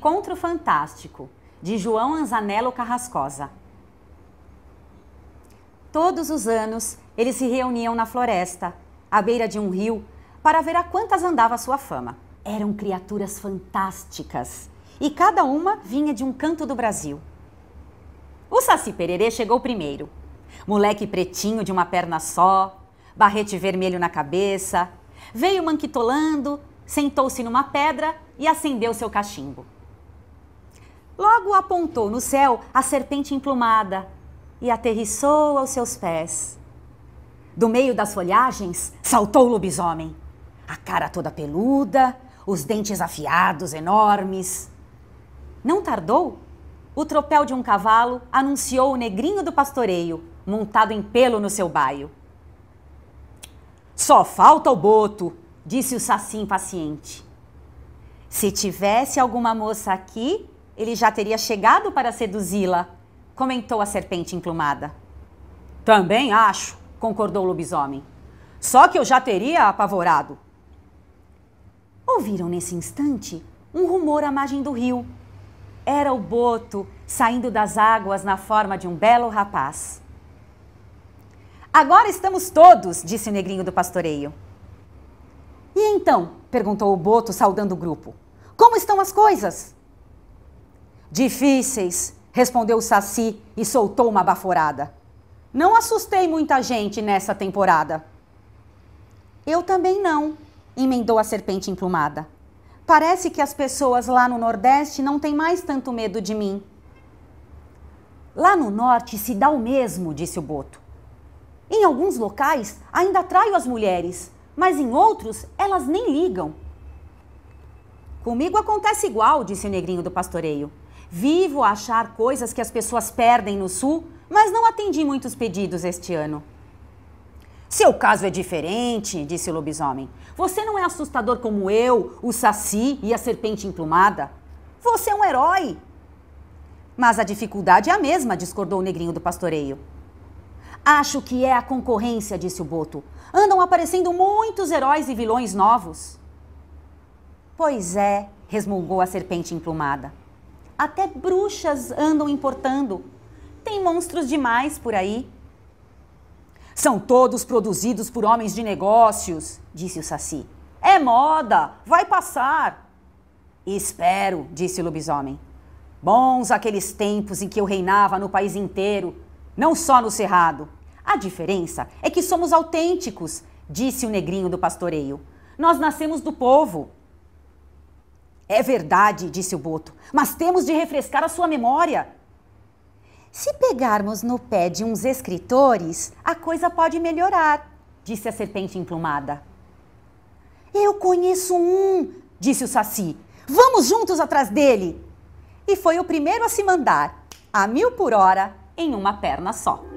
Encontro Fantástico, de João Anzanello Carrascosa. Todos os anos, eles se reuniam na floresta, à beira de um rio, para ver a quantas andava sua fama. Eram criaturas fantásticas e cada uma vinha de um canto do Brasil. O Saci Pererê chegou primeiro. Moleque pretinho de uma perna só, barrete vermelho na cabeça, veio manquitolando, sentou-se numa pedra e acendeu seu cachimbo. Logo apontou no céu a serpente emplumada e aterrissou aos seus pés. Do meio das folhagens saltou o lobisomem, a cara toda peluda, os dentes afiados enormes. Não tardou, o tropel de um cavalo anunciou o negrinho do pastoreio, montado em pelo no seu baio. Só falta o boto, disse o saci impaciente. Se tivesse alguma moça aqui, ele já teria chegado para seduzi-la, comentou a serpente emplumada. Também acho, concordou o lobisomem. Só que eu já teria apavorado. Ouviram nesse instante um rumor à margem do rio. Era o boto saindo das águas na forma de um belo rapaz. Agora estamos todos, disse o negrinho do pastoreio. E então? perguntou o boto, saudando o grupo. Como estão as coisas? Difíceis, respondeu o Saci e soltou uma baforada. Não assustei muita gente nessa temporada. Eu também não, emendou a serpente emplumada. Parece que as pessoas lá no Nordeste não têm mais tanto medo de mim. Lá no Norte se dá o mesmo, disse o Boto. Em alguns locais ainda atraio as mulheres, mas em outros elas nem ligam. Comigo acontece igual, disse o negrinho do pastoreio. Vivo a achar coisas que as pessoas perdem no Sul, mas não atendi muitos pedidos este ano. Seu caso é diferente, disse o lobisomem. Você não é assustador como eu, o saci e a serpente emplumada. Você é um herói. Mas a dificuldade é a mesma, discordou o negrinho do pastoreio. Acho que é a concorrência, disse o Boto. Andam aparecendo muitos heróis e vilões novos. Pois é, resmungou a serpente emplumada. Até bruxas andam importando. Tem monstros demais por aí. São todos produzidos por homens de negócios, disse o Saci. É moda, vai passar. Espero, disse o lobisomem. Bons aqueles tempos em que eu reinava no país inteiro, não só no cerrado. A diferença é que somos autênticos, disse o negrinho do pastoreio. Nós nascemos do povo. É verdade, disse o Boto, mas temos de refrescar a sua memória. Se pegarmos no pé de uns escritores, a coisa pode melhorar, disse a serpente emplumada. Eu conheço um, disse o Saci. Vamos juntos atrás dele! E foi o primeiro a se mandar, a mil por hora, em uma perna só.